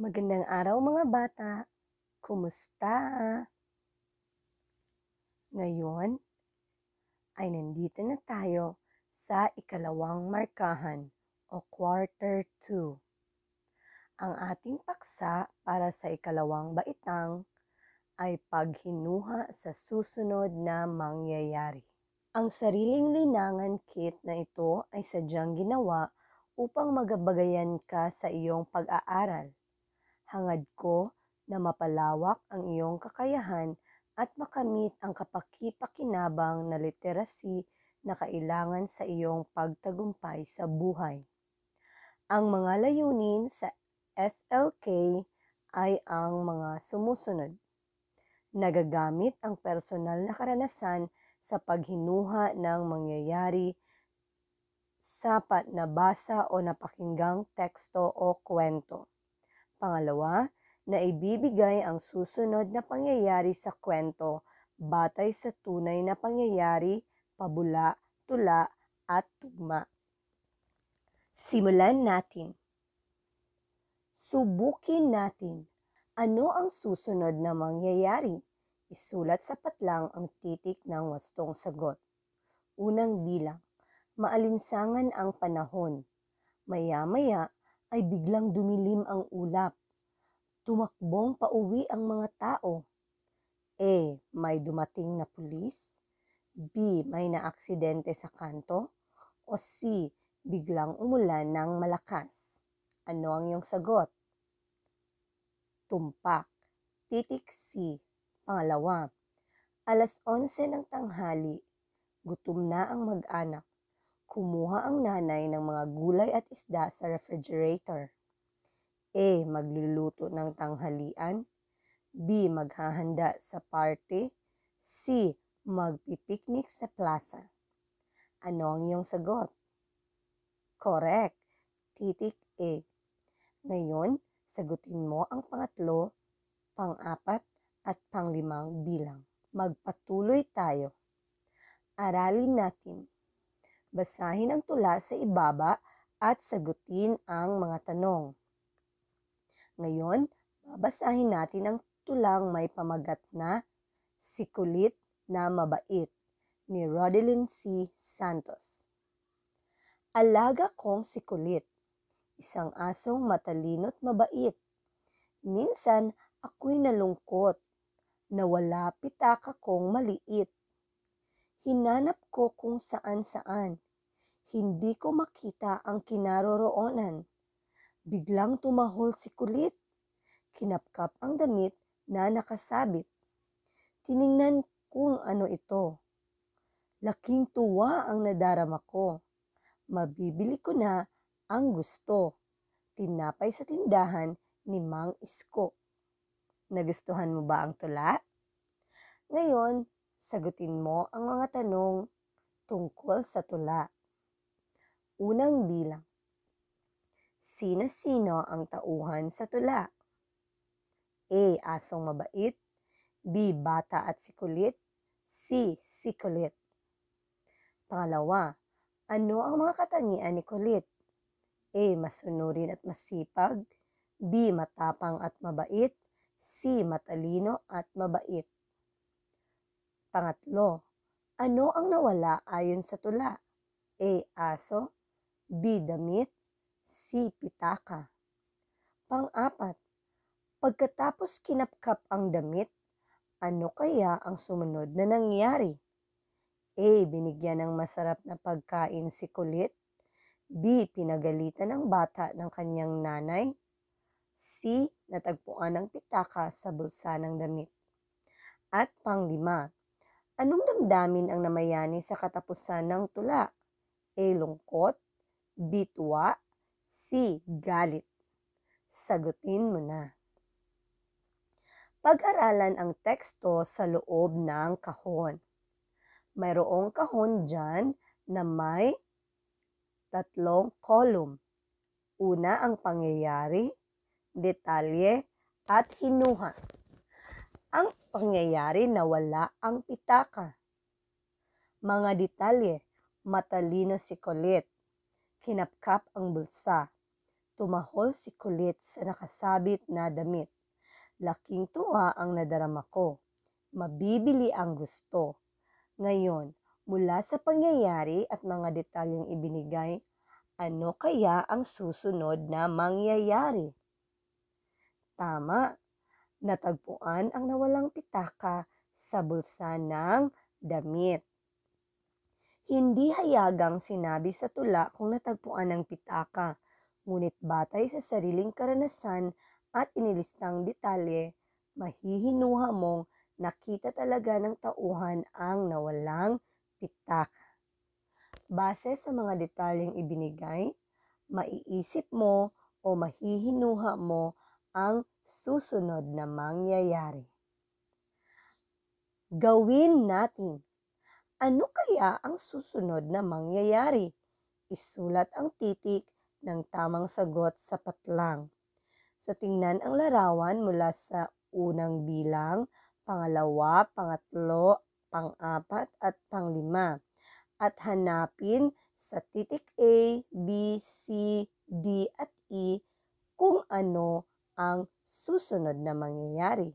Magandang araw mga bata. Kumusta? Ngayon ay nandito na tayo sa ikalawang markahan o quarter 2. Ang ating paksa para sa ikalawang baitang ay paghinuha sa susunod na mangyayari. Ang sariling linangan kit na ito ay sadyang ginawa upang magabagayan ka sa iyong pag-aaral Hangad ko na mapalawak ang iyong kakayahan at makamit ang kapakipakinabang na literacy na kailangan sa iyong pagtagumpay sa buhay. Ang mga layunin sa SLK ay ang mga sumusunod. Nagagamit ang personal na karanasan sa paghinuha ng mangyayari sa na basa o napakinggang teksto o kwento. Pangalawa, na ibibigay ang susunod na pangyayari sa kwento batay sa tunay na pangyayari, pabula, tula, at tugma. Simulan natin. Subukin natin ano ang susunod na mangyayari. Isulat sa patlang ang titik ng wastong sagot. Unang bilang, maalinsangan ang panahon. Maya-maya, ay biglang dumilim ang ulap. Tumakbong pauwi ang mga tao. A. May dumating na pulis. B. May naaksidente sa kanto. O C. Biglang umulan ng malakas. Ano ang iyong sagot? Tumpak. Titik C. Pangalawa. Alas 11 ng tanghali. Gutom na ang mag-anak. Kumuha ang nanay ng mga gulay at isda sa refrigerator. A. Magluluto ng tanghalian. B. Maghahanda sa party. C. Magpipiknik sa plaza. Ano ang iyong sagot? Correct. Titik A. Ngayon, sagutin mo ang pangatlo, pang-apat, at panglimang bilang. Magpatuloy tayo. Aralin natin Basahin ang tula sa ibaba at sagutin ang mga tanong. Ngayon, babasahin natin ang tulang may pamagat na Sikulit na Mabait ni Rodeline C. Santos. Alaga kong sikulit, isang asong matalino't mabait. Minsan ako'y nalungkot, nawala pitaka kong maliit Hinanap ko kung saan-saan. Hindi ko makita ang kinaroroonan. Biglang tumahol si kulit. Kinapkap ang damit na nakasabit. Tiningnan kung ano ito. Laking tuwa ang nadarama ko. Mabibili ko na ang gusto. Tinapay sa tindahan ni Mang Isko. Nagustuhan mo ba ang tula? Ngayon, sagutin mo ang mga tanong tungkol sa tula. Unang bilang. Sino-sino ang tauhan sa tula? A. Asong mabait. B. Bata at sikulit. C. Sikulit. Pangalawa, ano ang mga katangian ni kulit? A. Masunurin at masipag. B. Matapang at mabait. C. Matalino at mabait. Pangatlo, ano ang nawala ayon sa tula? A. Aso B. Damit C. Pitaka Pang-apat, pagkatapos kinapkap ang damit, ano kaya ang sumunod na nangyari? A. Binigyan ng masarap na pagkain si Kulit. B. Pinagalitan ng bata ng kanyang nanay. C. Natagpuan ng pitaka sa bulsa ng damit. At panglima, Anong damdamin ang namayani sa katapusan ng tula? A. Lungkot B. Tuwa C. Galit Sagutin mo na. Pag-aralan ang teksto sa loob ng kahon. Mayroong kahon dyan na may tatlong column. Una ang pangyayari, detalye, at hinuha ang pangyayari na wala ang pitaka. Mga detalye, matalino si kulit. Kinapkap ang bulsa. Tumahol si kulit sa nakasabit na damit. Laking tuwa ang nadarama ko. Mabibili ang gusto. Ngayon, mula sa pangyayari at mga detalyeng ibinigay, ano kaya ang susunod na mangyayari? Tama, natagpuan ang nawalang pitaka sa bulsa ng damit. Hindi hayagang sinabi sa tula kung natagpuan ang pitaka, ngunit batay sa sariling karanasan at inilistang detalye, mahihinuha mong nakita talaga ng tauhan ang nawalang pitaka. Base sa mga detalyeng ibinigay, maiisip mo o mahihinuha mo ang susunod na mangyayari. Gawin natin. Ano kaya ang susunod na mangyayari? Isulat ang titik ng tamang sagot sa patlang. Sa tingnan ang larawan mula sa unang bilang, pangalawa, pangatlo, pang-apat at panglima. At hanapin sa titik A, B, C, D at E kung ano ang susunod na mangyayari.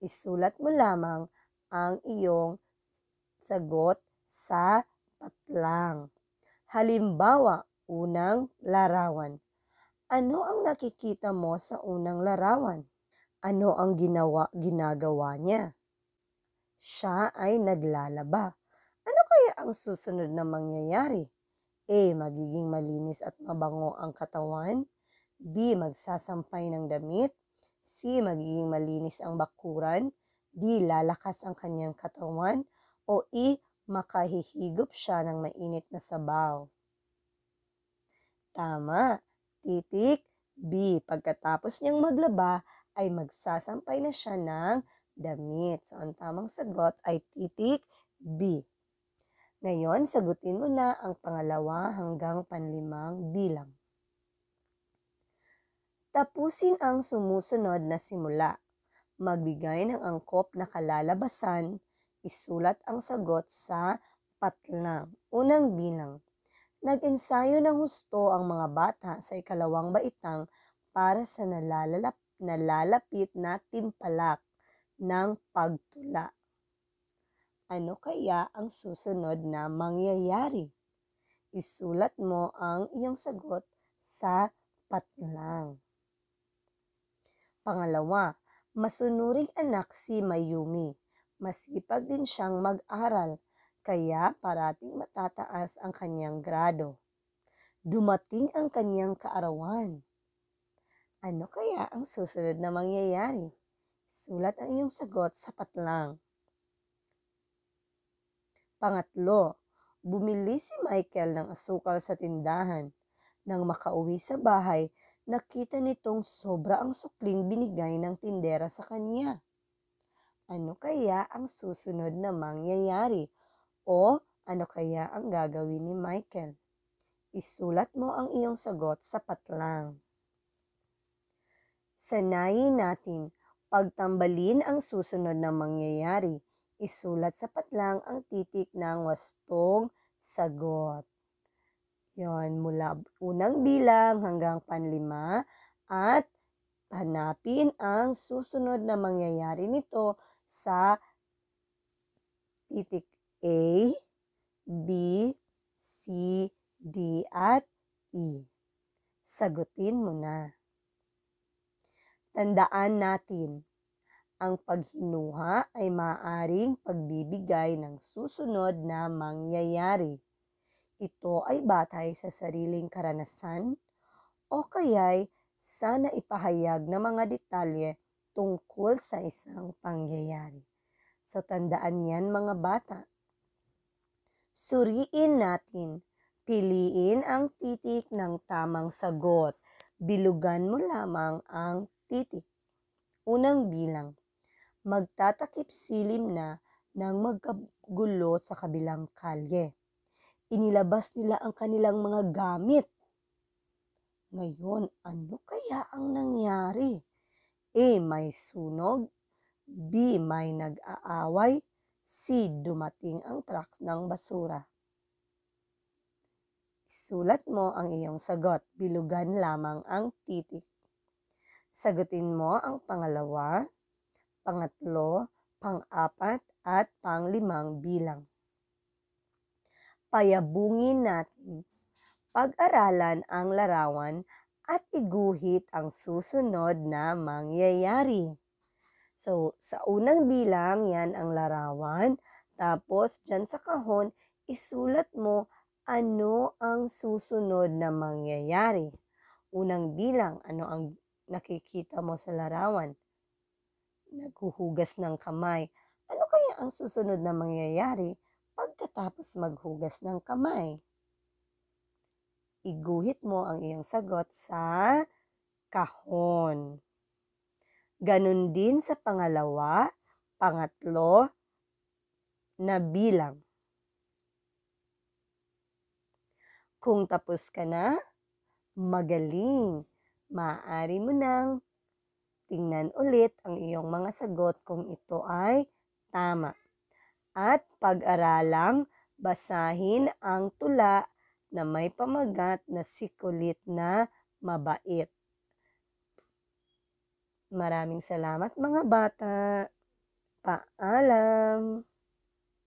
Isulat mo lamang ang iyong sagot sa patlang. Halimbawa, unang larawan. Ano ang nakikita mo sa unang larawan? Ano ang ginawa, ginagawa niya? Siya ay naglalaba. Ano kaya ang susunod na mangyayari? A. Eh, magiging malinis at mabango ang katawan. B. Magsasampay ng damit. C. Magiging malinis ang bakuran. D. Lalakas ang kanyang katawan. O E. Makahihigop siya ng mainit na sabaw. Tama. Titik. B. Pagkatapos niyang maglaba, ay magsasampay na siya ng damit. So, ang tamang sagot ay titik B. Ngayon, sagutin mo na ang pangalawa hanggang panlimang bilang. Tapusin ang sumusunod na simula. Magbigay ng angkop na kalalabasan, isulat ang sagot sa patlang. Unang bilang. Nag-ensayo ng husto ang mga bata sa ikalawang baitang para sa nalalap, nalalapit na timpalak ng pagtula. Ano kaya ang susunod na mangyayari? Isulat mo ang iyong sagot sa patlang. Pangalawa, masunuring anak si Mayumi. Masipag din siyang mag-aral, kaya parating matataas ang kanyang grado. Dumating ang kanyang kaarawan. Ano kaya ang susunod na mangyayari? Sulat ang iyong sagot sapat lang. Pangatlo, bumili si Michael ng asukal sa tindahan. Nang makauwi sa bahay, nakita nitong sobra ang sukling binigay ng tindera sa kanya. Ano kaya ang susunod na mangyayari? O ano kaya ang gagawin ni Michael? Isulat mo ang iyong sagot sa patlang. Sanayin natin, pagtambalin ang susunod na mangyayari. Isulat sa patlang ang titik ng wastong sagot. Yon, mula unang bilang hanggang panlima at hanapin ang susunod na mangyayari nito sa titik A, B, C, D at E. Sagutin mo na. Tandaan natin, ang paghinuha ay maaring pagbibigay ng susunod na mangyayari ito ay batay sa sariling karanasan o kaya'y sana ipahayag na mga detalye tungkol sa isang pangyayari. So tandaan yan mga bata. Suriin natin. Piliin ang titik ng tamang sagot. Bilugan mo lamang ang titik. Unang bilang. Magtatakip silim na ng magkagulo sa kabilang kalye inilabas nila ang kanilang mga gamit. Ngayon, ano kaya ang nangyari? A. May sunog. B. May nag-aaway. C. Dumating ang truck ng basura. Sulat mo ang iyong sagot. Bilugan lamang ang titik. Sagutin mo ang pangalawa, pangatlo, pang-apat at panglimang bilang payabungin natin, pag-aralan ang larawan at iguhit ang susunod na mangyayari. So, sa unang bilang, yan ang larawan. Tapos, dyan sa kahon, isulat mo ano ang susunod na mangyayari. Unang bilang, ano ang nakikita mo sa larawan? Naghuhugas ng kamay. Ano kaya ang susunod na mangyayari? pagkatapos maghugas ng kamay. Iguhit mo ang iyong sagot sa kahon. Ganun din sa pangalawa, pangatlo na bilang. Kung tapos ka na, magaling. Maaari mo nang tingnan ulit ang iyong mga sagot kung ito ay tama at pag-aralang basahin ang tula na may pamagat na sikulit na mabait. Maraming salamat mga bata. Paalam!